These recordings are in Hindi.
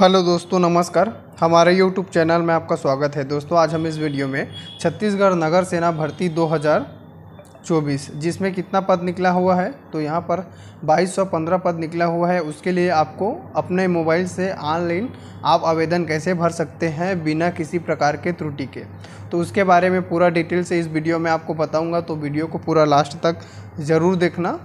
हेलो दोस्तों नमस्कार हमारे यूट्यूब चैनल में आपका स्वागत है दोस्तों आज हम इस वीडियो में छत्तीसगढ़ नगर सेना भर्ती 2024 जिसमें कितना पद निकला हुआ है तो यहाँ पर 2215 पद निकला हुआ है उसके लिए आपको अपने मोबाइल से ऑनलाइन आप आवेदन कैसे भर सकते हैं बिना किसी प्रकार के त्रुटि के तो उसके बारे में पूरा डिटेल से इस वीडियो में आपको बताऊँगा तो वीडियो को पूरा लास्ट तक ज़रूर देखना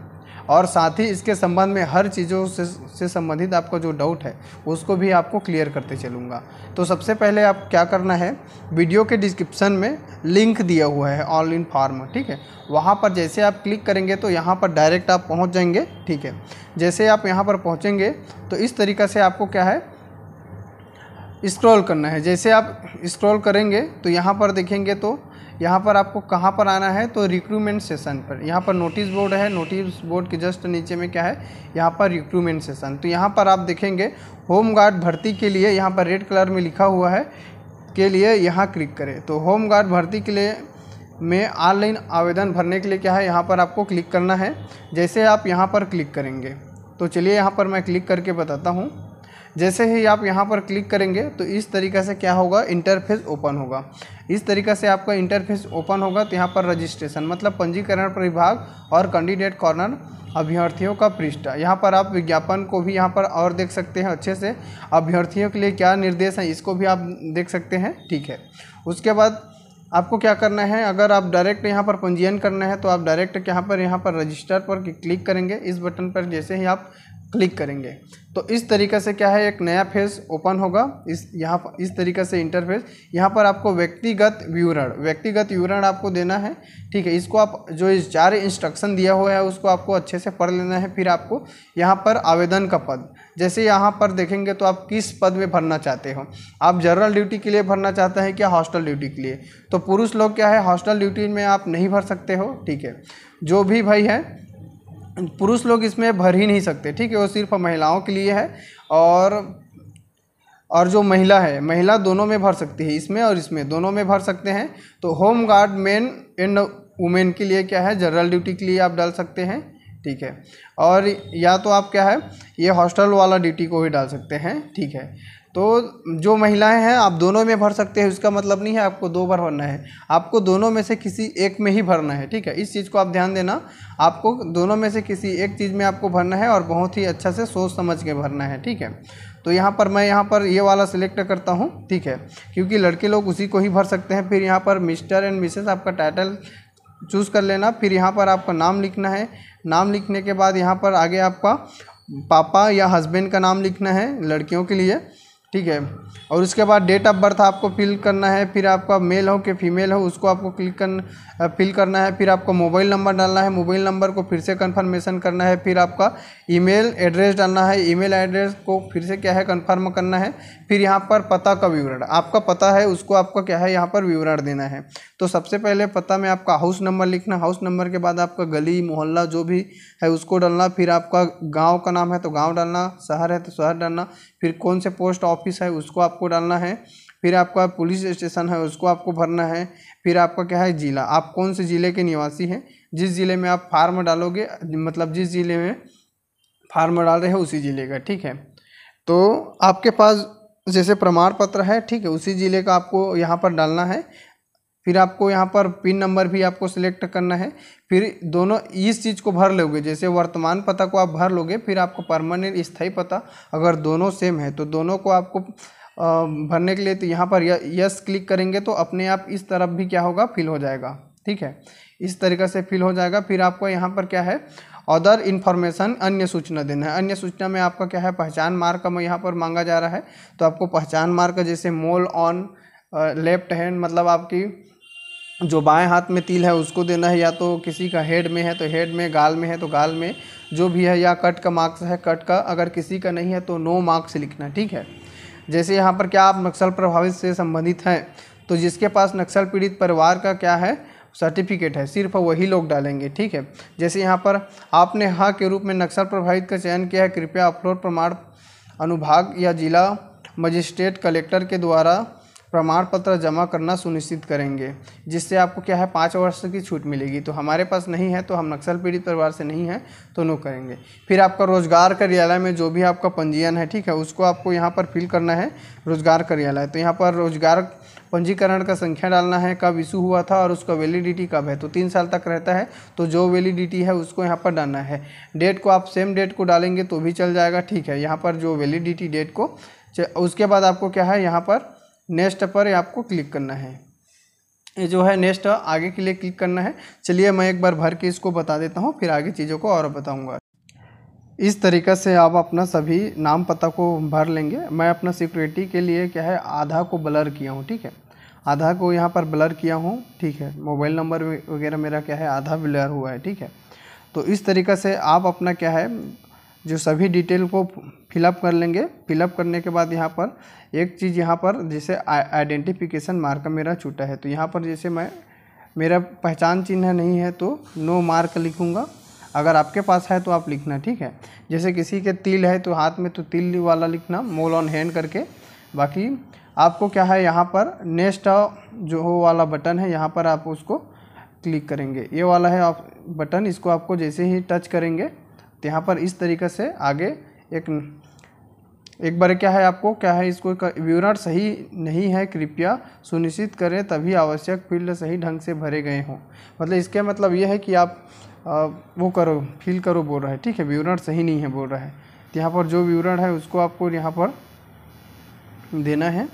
और साथ ही इसके संबंध में हर चीज़ों से से संबंधित आपका जो डाउट है उसको भी आपको क्लियर करते चलूँगा तो सबसे पहले आप क्या करना है वीडियो के डिस्क्रिप्सन में लिंक दिया हुआ है ऑनलाइन फॉर्म ठीक है वहाँ पर जैसे आप क्लिक करेंगे तो यहाँ पर डायरेक्ट आप पहुँच जाएंगे ठीक है जैसे आप यहाँ पर पहुँचेंगे तो इस तरीका से आपको क्या है स्क्रॉल करना है जैसे आप स्क्रॉल करेंगे तो यहाँ पर देखेंगे तो यहाँ पर आपको कहाँ पर आना है तो रिक्रूटमेंट सेशन पर यहाँ पर नोटिस बोर्ड है नोटिस बोर्ड के जस्ट नीचे में क्या है यहाँ पर रिक्रूटमेंट सेशन तो यहाँ पर आप देखेंगे होम गार्ड भर्ती के लिए यहाँ पर रेड कलर में लिखा हुआ है के लिए यहाँ क्लिक करें तो होम गार्ड भर्ती के लिए में ऑनलाइन आवेदन भरने के लिए क्या है यहाँ पर आपको क्लिक करना है जैसे आप यहाँ पर क्लिक करेंगे तो चलिए यहाँ पर मैं क्लिक करके बताता हूँ जैसे ही आप यहाँ पर क्लिक करेंगे तो इस तरीके से क्या होगा इंटरफेस ओपन होगा इस तरीके से आपका इंटरफेस ओपन होगा तो यहाँ पर रजिस्ट्रेशन मतलब पंजीकरण विभाग और कैंडिडेट कॉर्नर अभ्यर्थियों का पृष्ठ यहाँ पर आप विज्ञापन को भी यहाँ पर और देख सकते हैं अच्छे से अभ्यर्थियों के लिए क्या निर्देश हैं इसको भी आप देख सकते हैं ठीक है उसके बाद आपको क्या करना है अगर आप डायरेक्ट यहाँ पर पंजीयन करना है तो आप डायरेक्ट यहाँ पर यहाँ पर रजिस्टर पर क्लिक करेंगे इस बटन पर जैसे ही आप क्लिक करेंगे तो इस तरीके से क्या है एक नया फेज ओपन होगा इस यहाँ पर इस तरीके से इंटरफेस यहाँ पर आपको व्यक्तिगत विवरण व्यक्तिगत विवरण आपको देना है ठीक है इसको आप जो इस चार इंस्ट्रक्शन दिया हुआ है उसको आपको अच्छे से पढ़ लेना है फिर आपको यहाँ पर आवेदन का पद जैसे यहाँ पर देखेंगे तो आप किस पद में भरना चाहते हो आप जनरल ड्यूटी के लिए भरना चाहते हैं क्या हॉस्टल ड्यूटी के लिए तो पुरुष लोग क्या है हॉस्टल ड्यूटी में आप नहीं भर सकते हो ठीक है जो भी भाई है पुरुष लोग इसमें भर ही नहीं सकते ठीक है वो सिर्फ महिलाओं के लिए है और और जो महिला है महिला दोनों में भर सकती है इसमें और इसमें दोनों में भर सकते हैं तो home guard men and women के लिए क्या है जनरल ड्यूटी के लिए आप डाल सकते हैं ठीक है और या तो आप क्या है ये हॉस्टल वाला ड्यूटी को भी डाल सकते हैं ठीक है तो जो महिलाएं हैं आप दोनों में भर सकते हैं उसका मतलब नहीं है आपको दो बार भरना है आपको दोनों में से किसी एक में ही भरना है ठीक है इस चीज़ को आप ध्यान देना आपको दोनों में से किसी एक चीज़ में आपको भरना है और बहुत ही अच्छा से सोच समझ के भरना है ठीक है तो यहाँ पर मैं यहाँ पर ये वाला सिलेक्ट करता हूँ ठीक है क्योंकि लड़के लोग उसी को ही भर सकते हैं फिर यहाँ पर मिस्टर एंड मिसेस आपका टाइटल चूज़ कर लेना फिर यहाँ पर आपका नाम लिखना है नाम लिखने के बाद यहाँ पर आगे आपका पापा या हस्बैंड का नाम लिखना है लड़कियों के लिए ठीक है और उसके बाद डेट ऑफ बर्थ आपको फिल करना है फिर आपका मेल हो कि फीमेल हो उसको आपको क्लिक कर फिल करना है फिर आपको मोबाइल नंबर डालना है मोबाइल नंबर को फिर से कंफर्मेशन करना है फिर आपका ईमेल एड्रेस डालना है ईमेल एड्रेस को फिर से क्या है कंफर्म करना है फिर यहाँ पर पता का विवरण आपका पता है उसको आपका क्या है यहाँ पर विवरण देना है तो सबसे पहले पता में आपका हाउस नंबर लिखना हाउस नंबर के बाद आपका गली मोहल्ला जो भी है उसको डालना फिर आपका गाँव का नाम है तो गाँव डालना शहर है तो शहर डालना फिर कौन से पोस्ट ऑफिस है उसको आपको डालना है फिर आपका पुलिस स्टेशन है उसको आपको भरना है फिर आपका क्या है ज़िला आप कौन से ज़िले के निवासी हैं जिस ज़िले में आप फार्म डालोगे मतलब जिस ज़िले में फार्म डाल रहे हो उसी ज़िले का ठीक है तो आपके पास जैसे प्रमाण पत्र है ठीक है उसी ज़िले का आपको यहाँ पर डालना है फिर आपको यहाँ पर पिन नंबर भी आपको सिलेक्ट करना है फिर दोनों इस चीज़ को भर लोगे जैसे वर्तमान पता को आप भर लोगे फिर आपको परमानेंट स्थाई पता अगर दोनों सेम है तो दोनों को आपको भरने के लिए तो यहाँ पर यस क्लिक करेंगे तो अपने आप इस तरफ भी क्या होगा फिल हो जाएगा ठीक है इस तरीके से फिल हो जाएगा फिर आपको यहाँ पर क्या है अदर इन्फॉर्मेशन अन्य सूचना देना है अन्य सूचना में आपका क्या है पहचान मार्क में यहाँ पर मांगा जा रहा है तो आपको पहचान मार्क जैसे मोल ऑन लेफ्ट हैंड मतलब आपकी जो बाएं हाथ में तिल है उसको देना है या तो किसी का हेड में है तो हेड में गाल में है तो गाल में जो भी है या कट का मार्क्स है कट का अगर किसी का नहीं है तो नो मार्क्स लिखना ठीक है जैसे यहाँ पर क्या आप नक्सल प्रभावित से संबंधित हैं तो जिसके पास नक्सल पीड़ित परिवार का क्या है सर्टिफिकेट है सिर्फ वही लोग डालेंगे ठीक है जैसे यहाँ पर आपने हाँ के रूप में नक्सल प्रभावित का चयन किया है कृपया अपलोड प्रमाण अनुभाग या जिला मजिस्ट्रेट कलेक्टर के द्वारा प्रमाण पत्र जमा करना सुनिश्चित करेंगे जिससे आपको क्या है पाँच वर्ष की छूट मिलेगी तो हमारे पास नहीं है तो हम नक्सल पीड़ित परिवार से नहीं है तो नो करेंगे फिर आपका रोजगार कार्यालय में जो भी आपका पंजीयन है ठीक है उसको आपको यहाँ पर फिल करना है रोजगार कार्यालय तो यहाँ पर रोजगार पंजीकरण का संख्या डालना है कब इशू हुआ था और उसका वैलिडिटी कब है तो तीन साल तक रहता है तो जो वैलिडिटी है उसको यहाँ पर डालना है डेट को आप सेम डेट को डालेंगे तो भी चल जाएगा ठीक है यहाँ पर जो वैलिडिटी डेट को उसके बाद आपको क्या है यहाँ पर नेक्स्ट पर आपको क्लिक करना है ये जो है नेक्स्ट आगे के लिए क्लिक करना है चलिए मैं एक बार भर के इसको बता देता हूँ फिर आगे चीज़ों को और बताऊँगा इस तरीक़े से आप अपना सभी नाम पता को भर लेंगे मैं अपना सिक्योरिटी के लिए क्या है आधा को ब्लर किया हूँ ठीक है आधा को यहाँ पर ब्लर किया हूँ ठीक है मोबाइल नंबर वगैरह मेरा क्या है आधा ब्लर हुआ है ठीक है तो इस तरीक़े से आप अपना क्या है जो सभी डिटेल को फिलअप कर लेंगे फिलअप करने के बाद यहाँ पर एक चीज़ यहाँ पर जैसे आइडेंटिफिकेशन मार्क मेरा छूटा है तो यहाँ पर जैसे मैं मेरा पहचान चिन्ह नहीं है तो नो मार्क लिखूँगा अगर आपके पास है तो आप लिखना ठीक है जैसे किसी के तिल है तो हाथ में तो तिल वाला लिखना मोल ऑन हैंड करके बाकी आपको क्या है यहाँ पर नेक्स्ट जो हो वाला बटन है यहाँ पर आप उसको क्लिक करेंगे ये वाला है आप बटन इसको आपको जैसे ही टच करेंगे तो यहाँ पर इस तरीके से आगे एक एक बार क्या है आपको क्या है इसको विवरण सही नहीं है कृपया सुनिश्चित करें तभी आवश्यक फील्ड सही ढंग से भरे गए हों मतलब इसके मतलब ये है कि आप आ, वो करो फील करो बोल रहा है ठीक है विवरण सही नहीं है बोल रहा है यहाँ पर जो विवरण है उसको आपको यहाँ पर देना है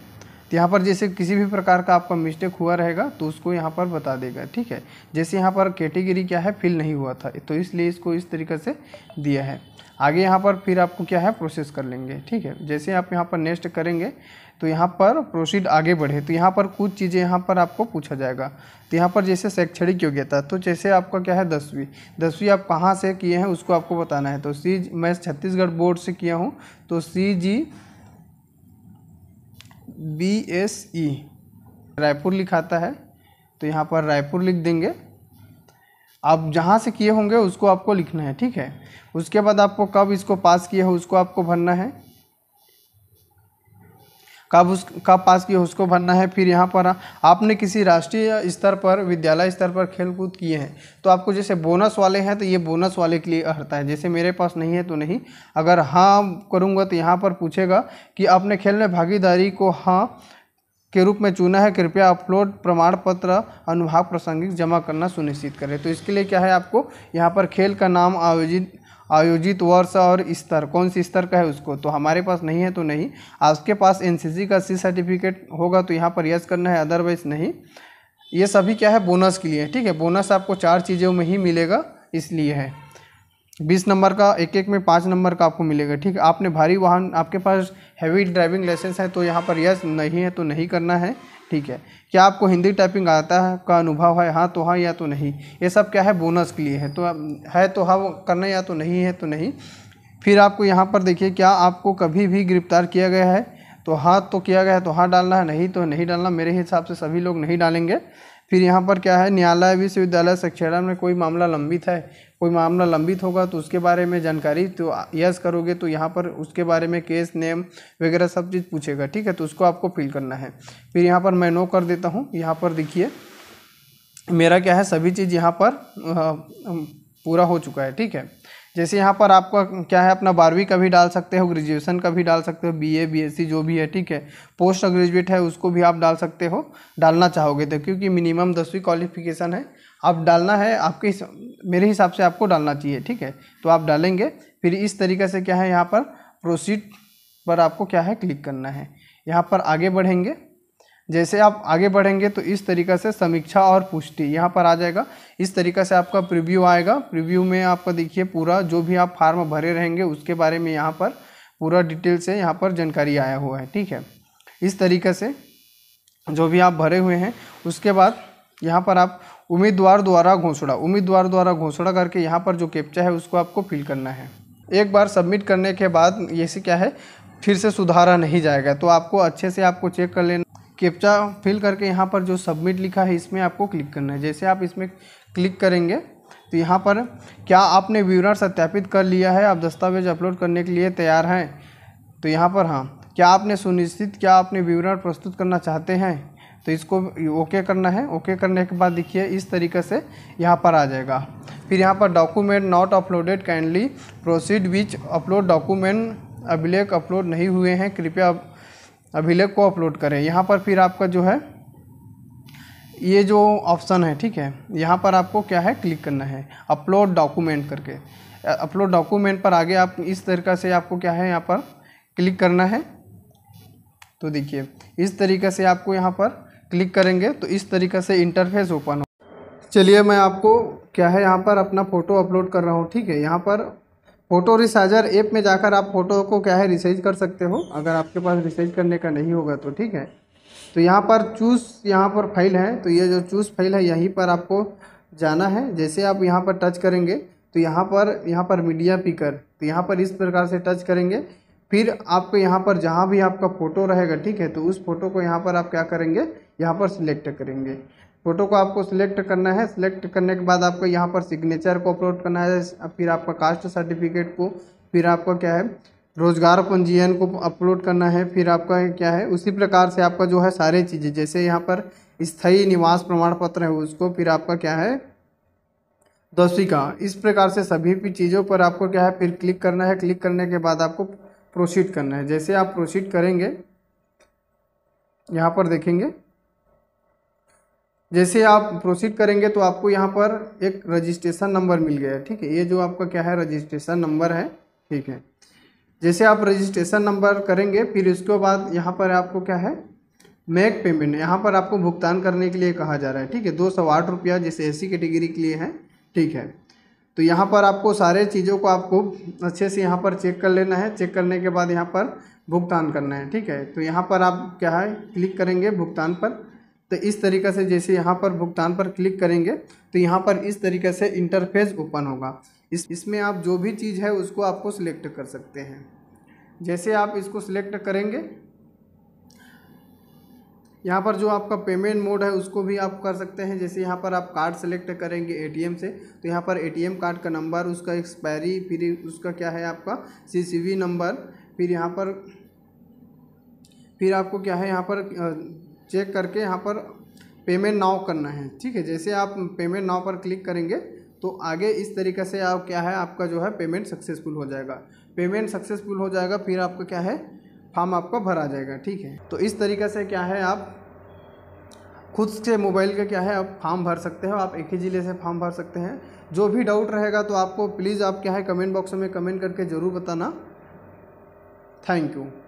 तो यहाँ पर जैसे किसी भी प्रकार का आपका मिस्टेक हुआ रहेगा तो उसको यहाँ पर बता देगा ठीक है जैसे यहाँ पर कैटेगरी क्या है फिल नहीं हुआ था तो इसलिए इसको इस तरीके से दिया है आगे यहाँ पर फिर आपको क्या है प्रोसेस कर लेंगे ठीक है जैसे आप यहाँ पर नेक्स्ट करेंगे तो यहाँ पर प्रोसीड आगे बढ़े तो यहाँ पर कुछ चीज़ें यहाँ पर आपको पूछा जाएगा तो यहाँ पर जैसे शैक्षणिक योग्यता तो जैसे आपका क्या है दसवीं दसवीं आप कहाँ से किए हैं उसको आपको बताना है तो सी मैं छत्तीसगढ़ बोर्ड से किया हूँ तो C G B S E Raipur लिखाता है तो यहाँ पर रायपुर लिख देंगे आप जहाँ से किए होंगे उसको आपको लिखना है ठीक है उसके बाद आपको कब इसको पास किया हो उसको आपको भरना है कब उस कब पास किए उसको भरना है फिर यहाँ पर आपने किसी राष्ट्रीय स्तर पर विद्यालय स्तर पर खेल कूद किए हैं तो आपको जैसे बोनस वाले हैं तो ये बोनस वाले के लिए हटता है जैसे मेरे पास नहीं है तो नहीं अगर हाँ करूँगा तो यहाँ पर पूछेगा कि आपने खेल में भागीदारी को हाँ के रूप में चुना है कृपया अपलोड प्रमाण पत्र अनुभाग प्रासंगिक जमा करना सुनिश्चित करें तो इसके लिए क्या है आपको यहाँ पर खेल का नाम आयोजित आयोजित वर्ष और स्तर कौन सी स्तर का है उसको तो हमारे पास नहीं है तो नहीं आपके पास एनसीसी का सी सर्टिफिकेट होगा तो यहाँ पर यस करना है अदरवाइज नहीं ये सभी क्या है बोनस के लिए ठीक है बोनस आपको चार चीज़ों में ही मिलेगा इसलिए है बीस नंबर का एक एक में पाँच नंबर का आपको मिलेगा ठीक है आपने भारी वाहन आपके पास हैवी ड्राइविंग लाइसेंस है तो यहाँ पर यस नहीं है तो नहीं करना है ठीक है क्या आपको हिंदी टाइपिंग आता है का अनुभव है हाँ तो हाँ या तो नहीं ये सब क्या है बोनस के लिए है तो है तो हाँ करना या तो नहीं है तो नहीं फिर आपको यहाँ पर देखिए क्या आपको कभी भी गिरफ्तार किया गया है तो हाँ तो किया गया है तो हाँ डालना है नहीं तो नहीं डालना मेरे हिसाब से सभी लोग नहीं डालेंगे फिर यहाँ पर क्या है न्यायालय विश्वविद्यालय शिक्षा में कोई मामला लंबित है कोई मामला लंबित होगा तो उसके बारे में जानकारी तो यस करोगे तो यहाँ पर उसके बारे में केस नेम वगैरह सब चीज़ पूछेगा ठीक है तो उसको आपको फिल करना है फिर यहाँ पर मैं नो कर देता हूँ यहाँ पर देखिए मेरा क्या है सभी चीज़ यहाँ पर पूरा हो चुका है ठीक है जैसे यहाँ पर आपका क्या है अपना बारहवीं का भी डाल सकते हो ग्रेजुएशन का भी डाल सकते हो बीए बीएससी जो भी है ठीक है पोस्ट ग्रेजुएट है उसको भी आप डाल सकते हो डालना चाहोगे तो क्योंकि मिनिमम दसवीं क्वालिफिकेशन है आप डालना है आपके मेरे हिसाब से आपको डालना चाहिए ठीक है तो आप डालेंगे फिर इस तरीके से क्या है यहाँ पर प्रोसीड पर आपको क्या है क्लिक करना है यहाँ पर आगे बढ़ेंगे जैसे आप आगे बढ़ेंगे तो इस तरीका से समीक्षा और पुष्टि यहाँ पर आ जाएगा इस तरीका से आपका प्रीव्यू आएगा प्रीव्यू में आपका देखिए पूरा जो भी आप फार्म भरे रहेंगे उसके बारे में यहाँ पर पूरा डिटेल से यहाँ पर जानकारी आया हुआ है ठीक है इस तरीके से जो भी आप भरे हुए हैं उसके बाद यहाँ पर आप उम्मीदवार द्वारा घोषणा उम्मीदवार द्वारा घोषणा करके यहाँ पर जो कैप्चा है उसको आपको फिल करना है एक बार सबमिट करने के बाद ये क्या है फिर से सुधारा नहीं जाएगा तो आपको अच्छे से आपको चेक कर लेना कैप्चा फिल करके यहाँ पर जो सबमिट लिखा है इसमें आपको क्लिक करना है जैसे आप इसमें क्लिक करेंगे तो यहाँ पर क्या आपने विवरण सत्यापित कर लिया है आप दस्तावेज अपलोड करने के लिए तैयार हैं तो यहाँ पर हाँ क्या आपने सुनिश्चित क्या आपने विवरण प्रस्तुत करना चाहते हैं तो इसको ओके करना है ओके करने के बाद देखिए इस तरीके से यहाँ पर आ जाएगा फिर यहाँ पर document not uploaded kindly proceed which upload document अभिलेख अपलोड नहीं हुए हैं कृपया अभिलेख को अपलोड करें यहाँ पर फिर आपका जो है ये जो ऑप्शन है ठीक है यहाँ पर आपको क्या है क्लिक करना है अपलोड डॉक्यूमेंट करके अपलोड डॉक्यूमेंट पर आगे आप इस तरीका से आपको क्या है यहाँ पर क्लिक करना है तो देखिए इस तरीके से आपको यहाँ पर क्लिक करेंगे तो इस तरीके से इंटरफेस ओपन हो चलिए मैं आपको क्या है यहाँ पर अपना फ़ोटो अपलोड कर रहा हूँ ठीक है यहाँ पर फ़ोटो रिसाइजर ऐप में जाकर आप फ़ोटो को क्या है रिसाइज कर सकते हो अगर आपके पास रिसाइज करने का नहीं होगा तो ठीक है तो यहाँ पर चूज़ यहाँ पर फाइल है तो ये जो चूज़ फाइल है यहीं पर आपको जाना है जैसे आप यहाँ पर टच करेंगे तो यहाँ पर यहाँ पर मीडिया पिकर तो यहाँ पर इस प्रकार से टच करेंगे फिर आपको यहाँ पर जहाँ भी आपका फ़ोटो रहेगा ठीक है तो उस फोटो को यहाँ पर आप क्या करेंगे यहाँ पर सिलेक्ट करेंगे फ़ोटो को आपको सिलेक्ट करना है सिलेक्ट करने के बाद आपको यहाँ पर सिग्नेचर को अपलोड करना है फिर आपका कास्ट सर्टिफिकेट को फिर आपका क्या है रोजगार पंजीयन को अपलोड करना है फिर आपका क्या है उसी प्रकार से आपका जो है सारे चीज़ें जैसे यहाँ पर स्थायी निवास प्रमाण पत्र है उसको फिर आपका क्या है दसवीं का इस प्रकार से सभी भी चीज़ों पर आपको क्या है फिर क्लिक करना है क्लिक करने के बाद आपको प्रोसीड करना है जैसे आप प्रोसीड करेंगे यहाँ पर देखेंगे जैसे आप प्रोसीड करेंगे तो आपको यहाँ पर एक रजिस्ट्रेशन नंबर मिल गया है ठीक है ये जो आपका क्या है रजिस्ट्रेशन नंबर है ठीक है जैसे आप रजिस्ट्रेशन नंबर करेंगे फिर उसके बाद यहाँ पर आपको क्या है मेक पेमेंट यहाँ पर आपको भुगतान करने के लिए कहा जा रहा है ठीक है दो सौ आठ रुपया जैसे सी कैटेगरी के लिए है ठीक है तो यहाँ पर आपको सारे चीज़ों को आपको अच्छे से यहाँ पर चेक कर लेना है चेक करने के बाद यहाँ पर भुगतान करना है ठीक है तो यहाँ पर आप क्या है क्लिक करेंगे भुगतान पर तो इस तरीके से जैसे यहाँ पर भुगतान पर क्लिक करेंगे तो यहाँ पर इस तरीके से इंटरफेस ओपन होगा इस इसमें आप जो भी चीज़ है उसको आपको सिलेक्ट कर सकते हैं जैसे आप इसको सिलेक्ट करेंगे यहाँ पर जो आपका पेमेंट मोड है उसको भी आप कर सकते हैं जैसे यहाँ पर आप कार्ड सेलेक्ट करेंगे एटीएम से तो यहाँ पर एटीएम कार्ड का नंबर उसका एक्सपायरी फिर उसका क्या है आपका सीसीवी नंबर फिर यहाँ पर फिर आपको क्या है यहाँ पर चेक करके यहाँ पर पेमेंट नाव करना है ठीक है जैसे आप पेमेंट नाव पर क्लिक करेंगे तो आगे इस तरीके से आप क्या है आपका जो है पेमेंट सक्सेसफुल हो जाएगा पेमेंट सक्सेसफुल हो जाएगा फिर आपका क्या है फॉर्म आपका भरा जाएगा ठीक है तो इस तरीके से क्या है आप खुद से मोबाइल का क्या है आप फॉर्म भर सकते हो आप एक ही ज़िले से फॉर्म भर सकते हैं जो भी डाउट रहेगा तो आपको प्लीज़ आप क्या है कमेंट बॉक्स में कमेंट करके ज़रूर बताना थैंक यू